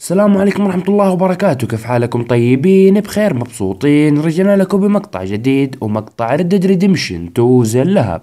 السلام عليكم ورحمة الله وبركاته كيف حالكم طيبين بخير مبسوطين رجعنا لكم بمقطع جديد ومقطع ردد ريديمشن تو زي اللهب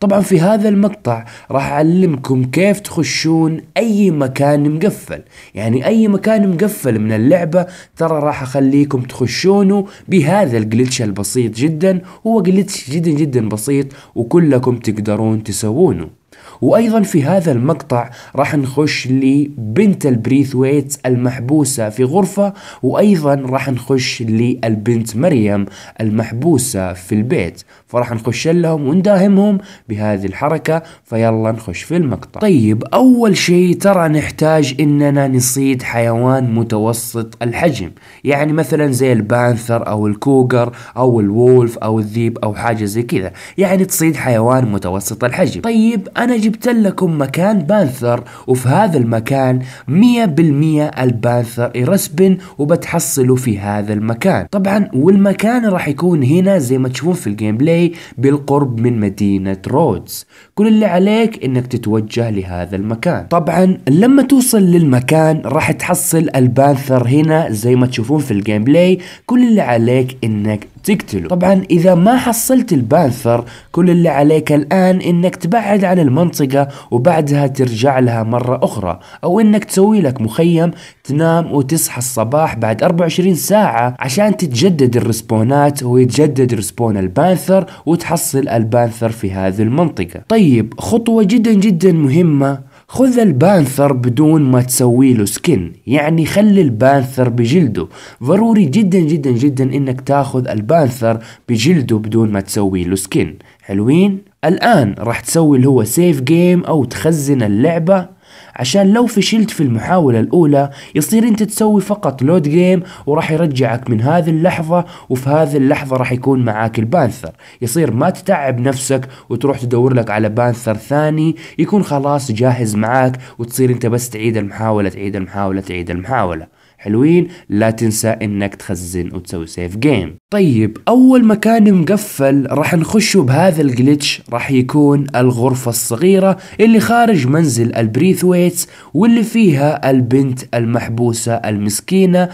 طبعا في هذا المقطع راح أعلمكم كيف تخشون أي مكان مقفل يعني أي مكان مقفل من اللعبة ترى راح أخليكم تخشونه بهذا الجلتش البسيط جدا هو جلتش جدا جدا بسيط وكلكم تقدرون تسوونه وايضا في هذا المقطع راح نخش لبنت البريثويت المحبوسه في غرفه وايضا راح نخش للبنت مريم المحبوسه في البيت فراح نخش لهم ونداهمهم بهذه الحركه فيلا نخش في المقطع طيب اول شيء ترى نحتاج اننا نصيد حيوان متوسط الحجم يعني مثلا زي البانثر او الكوغر او الولف او الذيب او حاجه زي كذا يعني تصيد حيوان متوسط الحجم طيب انا جبت جبت لكم مكان بانثر وفي هذا المكان 100% البانثر يرسبن وبتحصلوا في هذا المكان طبعا والمكان راح يكون هنا زي ما تشوفون في الجيم بلاي بالقرب من مدينة رودز كل اللي عليك انك تتوجه لهذا المكان طبعا لما توصل للمكان راح تحصل البانثر هنا زي ما تشوفون في الجيم بلاي كل اللي عليك انك تقتله طبعا إذا ما حصلت البانثر كل اللي عليك الآن إنك تبعد عن المنطقة وبعدها ترجع لها مرة أخرى أو إنك تسوي لك مخيم تنام وتصحى الصباح بعد 24 ساعة عشان تتجدد الرسبونات ويتجدد رسبون البانثر وتحصل البانثر في هذه المنطقة طيب خطوة جدا جدا مهمة خذ البانثر بدون ما تسوي له سكن يعني خلي البانثر بجلده ضروري جدا جدا جدا انك تاخذ البانثر بجلده بدون ما تسوي له سكن حلوين الان راح تسوي اللي هو سيف جيم او تخزن اللعبه عشان لو فشلت في المحاولة الأولى يصير أنت تسوي فقط لود جيم وراح يرجعك من هذه اللحظة وفي هذه اللحظة راح يكون معاك البانثر يصير ما تتعب نفسك وتروح تدور لك على بانثر ثاني يكون خلاص جاهز معاك وتصير أنت بس تعيد المحاولة تعيد المحاولة تعيد المحاولة حلوين لا تنسى انك تخزن وتسوي سيف جيم طيب اول مكان مقفل راح نخشه بهذا الجليتش راح يكون الغرفة الصغيرة اللي خارج منزل البريثويتس واللي فيها البنت المحبوسة المسكينة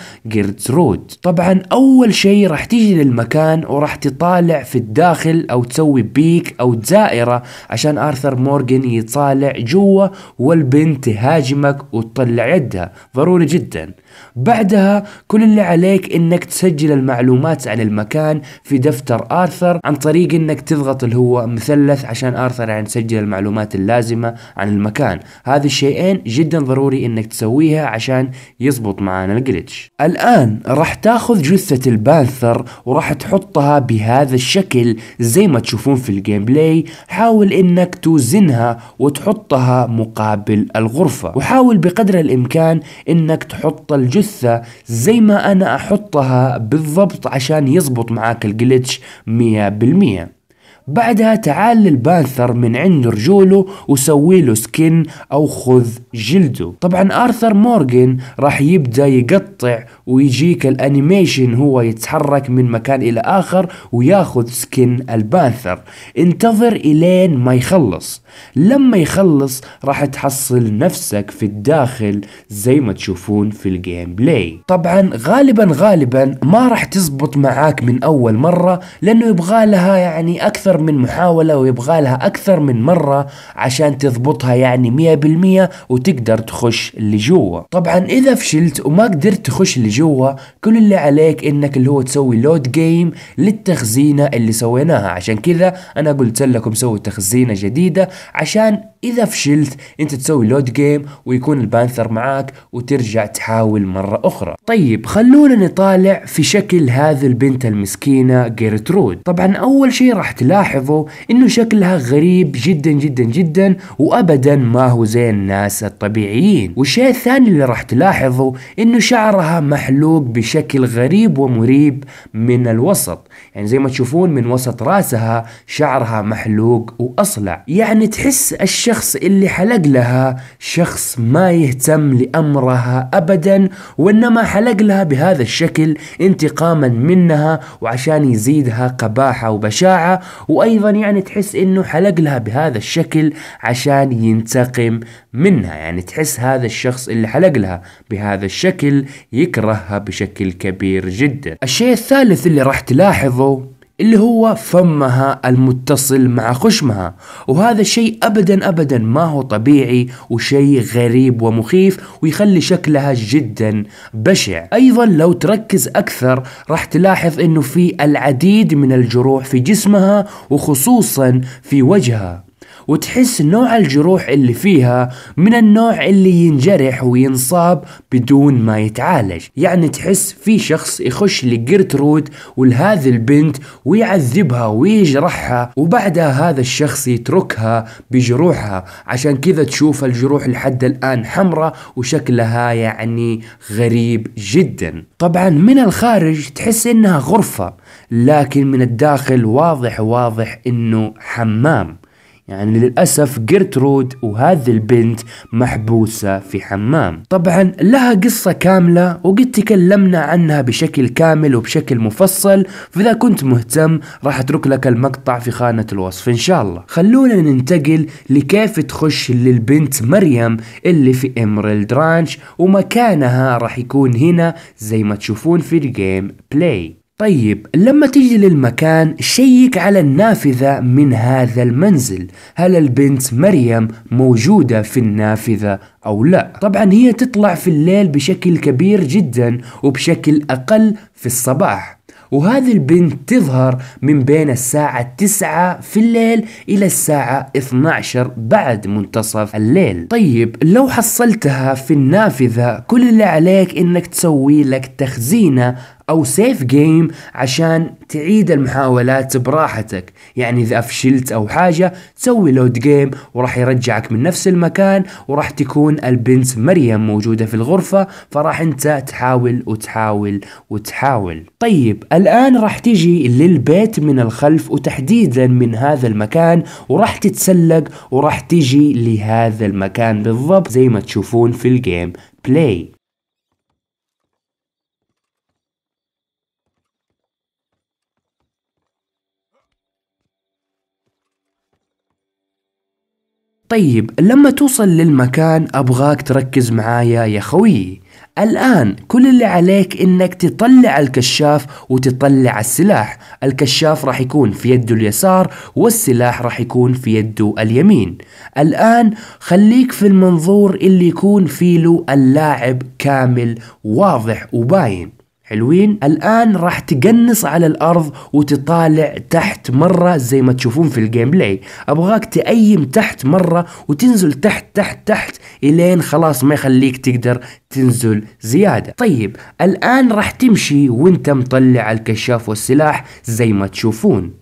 رود طبعا اول شيء راح تيجي للمكان وراح تطالع في الداخل او تسوي بيك او دائرة عشان ارثر مورغان يطالع جوا والبنت تهاجمك وتطلع يدها ضروري جدا بعدها كل اللي عليك انك تسجل المعلومات عن المكان في دفتر آرثر عن طريق انك تضغط اللي هو مثلث عشان آرثر يعني تسجل المعلومات اللازمة عن المكان هذه الشيئين جدا ضروري انك تسويها عشان يزبط معانا الجلتش الآن راح تاخذ جثة البانثر وراح تحطها بهذا الشكل زي ما تشوفون في الجيم بلاي حاول انك توزنها وتحطها مقابل الغرفة وحاول بقدر الامكان انك تحط الجثة لسه زي ما انا احطها بالضبط عشان يزبط معاك الجلتش مية بالمية بعدها تعال للبانثر من عند رجوله وسوي له سكن او خذ جلده طبعا ارثر مورغان راح يبدا يقطع ويجيك الانيميشن هو يتحرك من مكان الى اخر وياخذ سكن البانثر انتظر الين ما يخلص لما يخلص راح تحصل نفسك في الداخل زي ما تشوفون في الجيم بلاي طبعا غالبا غالبا ما راح تزبط معاك من اول مرة لانه يبغى لها يعني اكثر من محاولة ويبغى لها أكثر من مرة عشان تضبطها يعني مية بالمية وتقدر تخش اللي جوا طبعا إذا فشلت وما قدرت تخش اللي جوا كل اللي عليك إنك اللي هو تسوي لود جيم للتخزينة اللي سويناها عشان كذا أنا قلت لكم سووا تخزينة جديدة عشان إذا فشلت أنت تسوي لود جيم ويكون البانثر معاك وترجع تحاول مرة أخرى طيب خلونا نطالع في شكل هذه البنت المسكينة جيرترود طبعا أول شيء راح تلاحظ تلاحظوا انه شكلها غريب جدا جدا جدا وابدا ما هو زي الناس الطبيعيين والشيء الثاني اللي راح تلاحظه انه شعرها محلوق بشكل غريب ومريب من الوسط يعني زي ما تشوفون من وسط راسها شعرها محلوق وأصلع يعني تحس الشخص اللي حلق لها شخص ما يهتم لأمرها أبدا وإنما حلق لها بهذا الشكل انتقاما منها وعشان يزيدها قباحة وبشاعة وأيضا يعني تحس إنه حلق لها بهذا الشكل عشان ينتقم منها يعني تحس هذا الشخص اللي حلق لها بهذا الشكل يكرهها بشكل كبير جدا الشيء الثالث اللي راح تلاحظه الجو اللي هو فمها المتصل مع خشمها وهذا شيء ابدا ابدا ما هو طبيعي وشيء غريب ومخيف ويخلي شكلها جدا بشع ايضا لو تركز اكثر راح تلاحظ انه في العديد من الجروح في جسمها وخصوصا في وجهها وتحس نوع الجروح اللي فيها من النوع اللي ينجرح وينصاب بدون ما يتعالج يعني تحس في شخص يخش لجرترود ولهذه البنت ويعذبها ويجرحها وبعدها هذا الشخص يتركها بجروحها عشان كذا تشوف الجروح لحد الآن حمراء وشكلها يعني غريب جدا طبعا من الخارج تحس انها غرفة لكن من الداخل واضح واضح انه حمام يعني للأسف جرترود وهذه البنت محبوسة في حمام طبعا لها قصة كاملة وقد تكلمنا عنها بشكل كامل وبشكل مفصل فإذا كنت مهتم راح أترك لك المقطع في خانة الوصف إن شاء الله خلونا ننتقل لكيف تخش للبنت مريم اللي في إمريلد رانش ومكانها راح يكون هنا زي ما تشوفون في الجيم بلاي طيب لما تيجي للمكان شيك على النافذة من هذا المنزل هل البنت مريم موجودة في النافذة أو لا طبعا هي تطلع في الليل بشكل كبير جدا وبشكل أقل في الصباح وهذه البنت تظهر من بين الساعة 9 في الليل إلى الساعة 12 بعد منتصف الليل طيب لو حصلتها في النافذة كل اللي عليك إنك تسوي لك تخزينة او سيف جيم عشان تعيد المحاولات براحتك يعني اذا فشلت او حاجه تسوي لود جيم وراح يرجعك من نفس المكان وراح تكون البنت مريم موجوده في الغرفه فراح انت تحاول وتحاول وتحاول طيب الان راح تجي للبيت من الخلف وتحديدا من هذا المكان وراح تتسلق وراح تجي لهذا المكان بالضبط زي ما تشوفون في الجيم بلاي طيب لما توصل للمكان أبغاك تركز معايا يا خويي الآن كل اللي عليك إنك تطلع الكشاف وتطلع السلاح الكشاف راح يكون في يده اليسار والسلاح راح يكون في يده اليمين الآن خليك في المنظور اللي يكون فيه له اللاعب كامل واضح وباين حلوين الان راح تقنص على الارض وتطالع تحت مره زي ما تشوفون في الجيم بلاي ابغاك تأيم تحت مره وتنزل تحت تحت تحت الين خلاص ما يخليك تقدر تنزل زياده طيب الان راح تمشي وانت مطلع الكشاف والسلاح زي ما تشوفون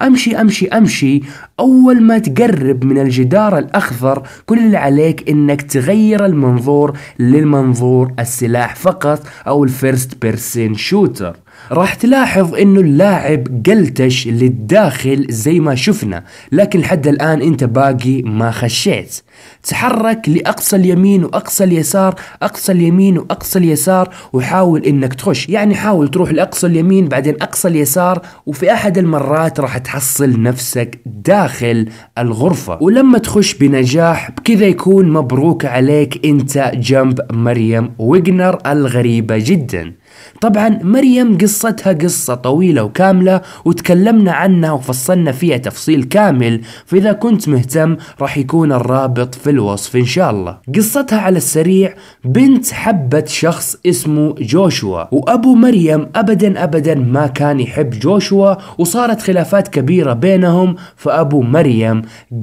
امشي امشي امشي اول ما تقرب من الجدار الاخضر كل اللي عليك انك تغير المنظور للمنظور السلاح فقط او الفيرست بيرسين شوتر راح تلاحظ انه اللاعب قلتش للداخل زي ما شفنا لكن لحد الان انت باقي ما خشيت تحرك لاقصى اليمين واقصى اليسار اقصى اليمين واقصى اليسار وحاول انك تخش يعني حاول تروح لاقصى اليمين بعدين اقصى اليسار وفي احد المرات راح تحصل نفسك داخل الغرفة ولما تخش بنجاح بكذا يكون مبروك عليك انت جنب مريم ويجنر الغريبة جدا طبعا مريم قصتها قصة طويلة وكاملة وتكلمنا عنها وفصلنا فيها تفصيل كامل فإذا كنت مهتم راح يكون الرابط في الوصف إن شاء الله قصتها على السريع بنت حبت شخص اسمه جوشوا وأبو مريم أبدا أبدا ما كان يحب جوشوا وصارت خلافات كبيرة بينهم فأبو مريم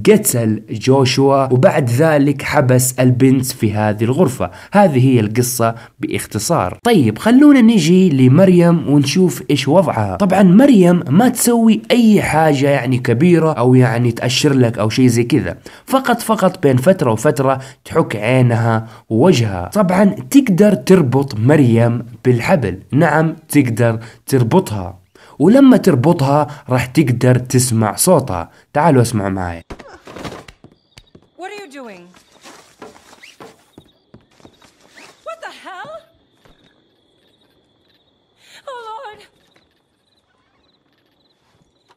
قتل جوشوا وبعد ذلك حبس البنت في هذه الغرفة هذه هي القصة باختصار طيب خلونا نجي لمريم ونشوف ايش وضعها طبعا مريم ما تسوي اي حاجة يعني كبيرة او يعني تأشر لك او شيء زي كذا فقط فقط بين فترة وفترة تحك عينها ووجهها طبعا تقدر تربط مريم بالحبل نعم تقدر تربطها ولما تربطها راح تقدر تسمع صوتها تعالوا اسمعوا معي What are you doing?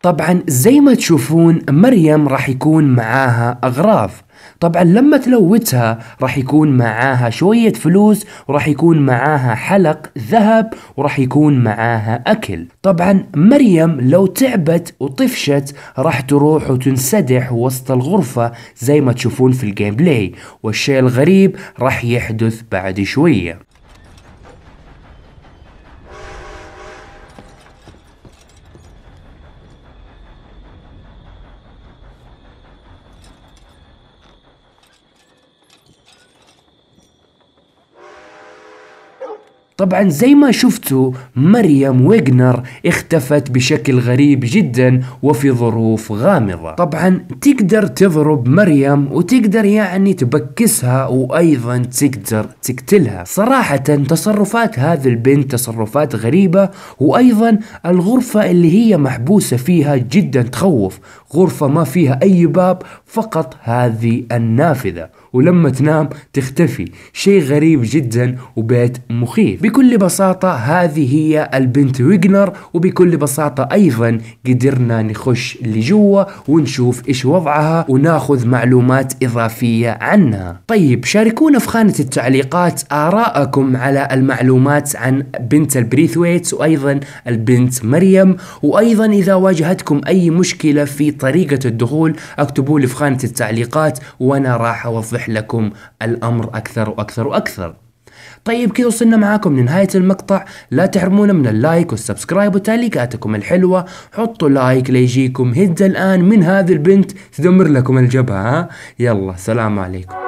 طبعا زي ما تشوفون مريم راح يكون معاها أغراض طبعا لما تلوتها راح يكون معاها شوية فلوس وراح يكون معاها حلق ذهب وراح يكون معاها أكل طبعا مريم لو تعبت وطفشت راح تروح وتنسدح وسط الغرفة زي ما تشوفون في الجيم بلاي والشيء الغريب راح يحدث بعد شوية طبعا زي ما شفتوا مريم ويجنر اختفت بشكل غريب جدا وفي ظروف غامضة طبعا تقدر تضرب مريم وتقدر يعني تبكسها وايضا تقدر تقتلها صراحة تصرفات هذه البنت تصرفات غريبة وايضا الغرفة اللي هي محبوسة فيها جدا تخوف غرفة ما فيها اي باب فقط هذه النافذة ولما تنام تختفي شيء غريب جدا وبيت مخيف بكل بساطة هذه هي البنت ويجنر وبكل بساطة أيضا قدرنا نخش لجوا ونشوف إيش وضعها وناخذ معلومات إضافية عنها طيب شاركونا في خانة التعليقات آراءكم على المعلومات عن بنت البريثويت وأيضا البنت مريم وأيضا إذا واجهتكم أي مشكلة في طريقة الدخول اكتبوا لي في خانة التعليقات وأنا راح أوضح يوضح لكم الأمر أكثر وأكثر وأكثر طيب كذا وصلنا معاكم لنهاية المقطع لا تحرمونا من اللايك والسبسكرايب وتعليقاتكم الحلوة حطوا لايك ليجيكم هدى الآن من هذه البنت تدمر لكم الجبهة يلا سلام عليكم